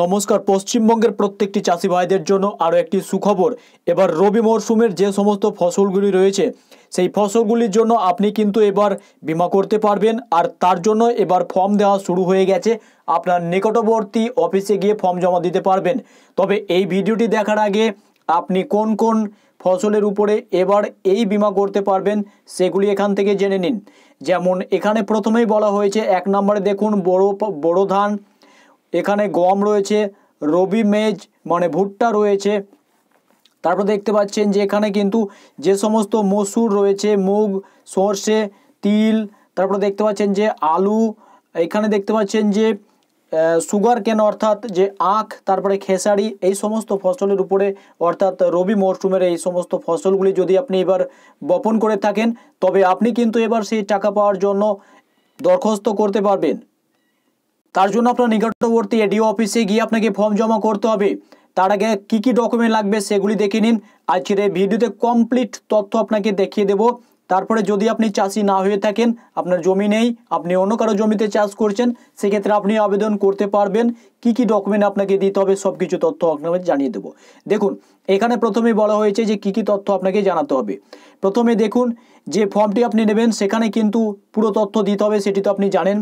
নমস্কার পশ্চিমবঙ্গের প্রত্যেকটি চাষি ভাইদের জন্য আরও একটি সুখবর এবার রবি মরশুমের যে সমস্ত ফসলগুলি রয়েছে সেই ফসলগুলির জন্য আপনি কিন্তু এবার বিমা করতে পারবেন আর তার জন্য এবার ফর্ম দেওয়া শুরু হয়ে গেছে আপনার নিকটবর্তী অফিসে গিয়ে ফর্ম জমা দিতে পারবেন তবে এই ভিডিওটি দেখার আগে আপনি কোন কোন ফসলের উপরে এবার এই বিমা করতে পারবেন সেগুলি এখান থেকে জেনে নিন যেমন এখানে প্রথমেই বলা হয়েছে এক নম্বরে দেখুন বড় বড় ধান এখানে গম রয়েছে রবি মেজ মানে ভুট্টা রয়েছে তারপর দেখতে পাচ্ছেন যে এখানে কিন্তু যে সমস্ত মসুর রয়েছে মুগ সর্ষে তিল তারপর দেখতে পাচ্ছেন যে আলু এখানে দেখতে পাচ্ছেন যে সুগার কেন অর্থাৎ যে আখ তারপরে খেসারি এই সমস্ত ফসলের উপরে অর্থাৎ রবি মরশুমের এই সমস্ত ফসলগুলি যদি আপনি এবার বপন করে থাকেন তবে আপনি কিন্তু এবার সেই টাকা পাওয়ার জন্য দরখাস্ত করতে পারবেন তার জন্য আপনার নিকটবর্তী এডিও অফিসে গিয়ে আপনাকে ফর্ম জমা করতে হবে তার আগে কী কী ডকুমেন্ট লাগবে সেগুলি দেখে নিন আজকের এই ভিডিওতে কমপ্লিট তথ্য আপনাকে দেখিয়ে দেব তারপরে যদি আপনি চাষি না হয়ে থাকেন আপনার জমি নেই আপনি অন্য কারো জমিতে চাষ করছেন সেক্ষেত্রে আপনি আবেদন করতে পারবেন কি কি ডকুমেন্ট আপনাকে দিতে হবে সব কিছু তথ্য আপনাকে জানিয়ে দেব দেখুন এখানে প্রথমে বলা হয়েছে যে কি কি তথ্য আপনাকে জানাতে হবে প্রথমে দেখুন যে ফর্মটি আপনি নেবেন সেখানে কিন্তু পুরো তথ্য দিতে হবে সেটি তো আপনি জানেন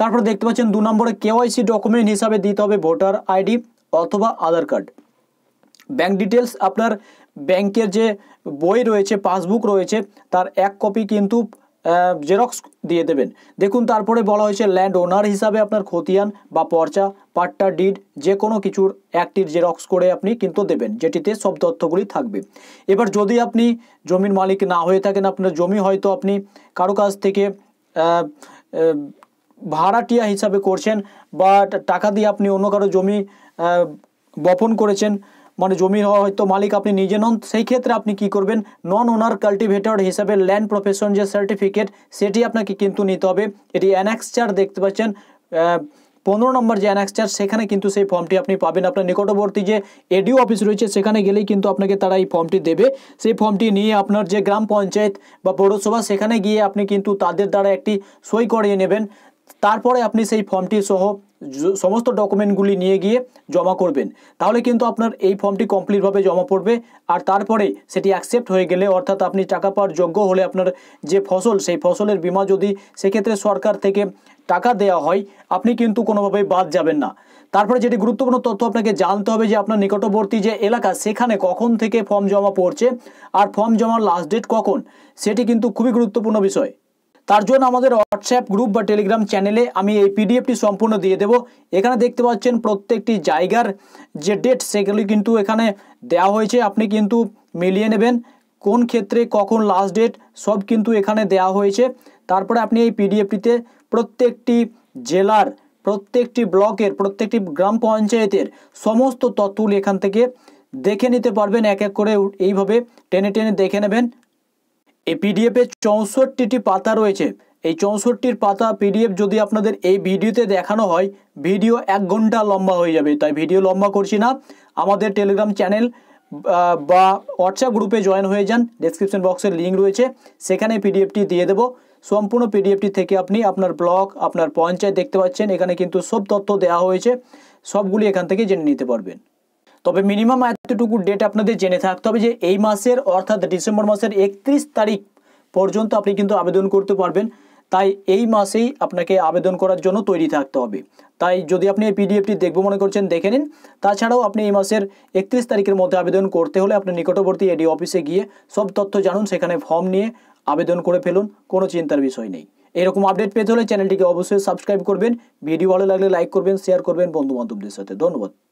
তারপর দেখতে পাচ্ছেন দু নম্বরে কেওয়াইসি ডকুমেন্ট হিসাবে দিতে হবে ভোটার আইডি অথবা আধার কার্ড ব্যাংক ডিটেলস আপনার ব্যাংকের যে বই রয়েছে পাসবুক রয়েছে তার এক কপি কিন্তু জেরক্স দিয়ে দেবেন দেখুন তারপরে বলা হয়েছে ল্যান্ড ওনার হিসাবে আপনার খতিয়ান বা পর্চা পাট্টা ডিড যে কোনো কিছুর একটির জেরক্স করে আপনি কিন্তু দেবেন যেটিতে সব তথ্যগুলি থাকবে এবার যদি আপনি জমির মালিক না হয়ে থাকেন আপনার জমি হয়তো আপনি কারো কাছ থেকে ভাড়াটিয়া হিসাবে করছেন বা টাকা দিয়ে আপনি অন্য কারো জমি বপন করেছেন মানে জমির হয়তো মালিক আপনি নিজে নন সেই ক্ষেত্রে আপনি কি করবেন নন ওনার কাল্টিভেটর হিসাবে ল্যান্ড প্রফেশন যে সার্টিফিকেট সেটি আপনাকে কিন্তু নিতে হবে এটি অ্যানাক্সচার দেখতে পাচ্ছেন পনেরো নম্বর যে অ্যানাক্সচার সেখানে কিন্তু সেই ফর্মটি আপনি পাবেন আপনার নিকটবর্তী যে এডিও অফিস রয়েছে সেখানে গেলেই কিন্তু আপনাকে তারা এই ফর্মটি দেবে সেই ফর্মটি নিয়ে আপনার যে গ্রাম পঞ্চায়েত বা পৌরসভা সেখানে গিয়ে আপনি কিন্তু তাদের দ্বারা একটি সই করিয়ে নেবেন তারপরে আপনি সেই ফর্মটি সহ সমস্ত ডকুমেন্টগুলি নিয়ে গিয়ে জমা করবেন তাহলে কিন্তু আপনার এই ফর্মটি কমপ্লিটভাবে জমা পড়বে আর তারপরে সেটি অ্যাকসেপ্ট হয়ে গেলে অর্থাৎ আপনি টাকা পাওয়ার যোগ্য হলে আপনার যে ফসল সেই ফসলের বিমা যদি সেক্ষেত্রে সরকার থেকে টাকা দেয়া হয় আপনি কিন্তু কোনোভাবে বাদ যাবেন না তারপরে যেটি গুরুত্বপূর্ণ তথ্য আপনাকে জানতে হবে যে আপনার নিকটবর্তী যে এলাকা সেখানে কখন থেকে ফর্ম জমা পড়ছে আর ফর্ম জমার লাস্ট ডেট কখন সেটি কিন্তু খুবই গুরুত্বপূর্ণ বিষয় তার জন্য আমাদের হোয়াটসঅ্যাপ গ্রুপ বা টেলিগ্রাম চ্যানেলে আমি এই পিডিএফটি সম্পূর্ণ দিয়ে দেব এখানে দেখতে পাচ্ছেন প্রত্যেকটি জায়গার যে ডেট সেগুলি কিন্তু এখানে দেওয়া হয়েছে আপনি কিন্তু মিলিয়ে নেবেন কোন ক্ষেত্রে কখন লাস্ট ডেট সব কিন্তু এখানে দেওয়া হয়েছে তারপরে আপনি এই পিডিএফটিতে প্রত্যেকটি জেলার প্রত্যেকটি ব্লকের প্রত্যেকটি গ্রাম পঞ্চায়েতের সমস্ত তথ্য এখান থেকে দেখে নিতে পারবেন এক এক করে এইভাবে টেনে টেনে দেখে নেবেন এই পিডিএফে চৌষট্টিটি পাতা রয়েছে এই চৌষট্টির পাতা পিডিএফ যদি আপনাদের এই ভিডিওতে দেখানো হয় ভিডিও এক ঘন্টা লম্বা হয়ে যাবে তাই ভিডিও লম্বা করছি না আমাদের টেলিগ্রাম চ্যানেল বা হোয়াটসঅ্যাপ গ্রুপে জয়েন হয়ে যান ডেসক্রিপশন বক্সের লিঙ্ক রয়েছে সেখানে পিডিএফটি দিয়ে দেবো সম্পূর্ণ পিডিএফটি থেকে আপনি আপনার ব্লক আপনার পঞ্চায়েত দেখতে পাচ্ছেন এখানে কিন্তু সব তথ্য দেওয়া হয়েছে সবগুলি এখান থেকে জেনে নিতে পারবেন তবে মিনিমাম এতটুকু ডেট আপনাদের জেনে থাকতে হবে যে এই মাসের অর্থাৎ ডিসেম্বর মাসের একত্রিশ তারিখ পর্যন্ত আপনি কিন্তু আবেদন করতে পারবেন তাই এই মাসেই আপনাকে আবেদন করার জন্য তৈরি থাকতে হবে তাই যদি আপনি এই পিডিএফটি দেখবো মনে করছেন দেখে নিন তাছাড়াও আপনি এই মাসের একত্রিশ তারিখের মধ্যে আবেদন করতে হলে আপনি নিকটবর্তী এডি অফিসে গিয়ে সব তথ্য জানুন সেখানে ফর্ম নিয়ে আবেদন করে ফেলুন কোনো চিন্তার বিষয় নেই এরকম আপডেট পেতে হলে চ্যানেলটিকে অবশ্যই সাবস্ক্রাইব করবেন ভিডিও ভালো লাগলে লাইক করবেন শেয়ার করবেন বন্ধু বান্ধবদের সাথে ধন্যবাদ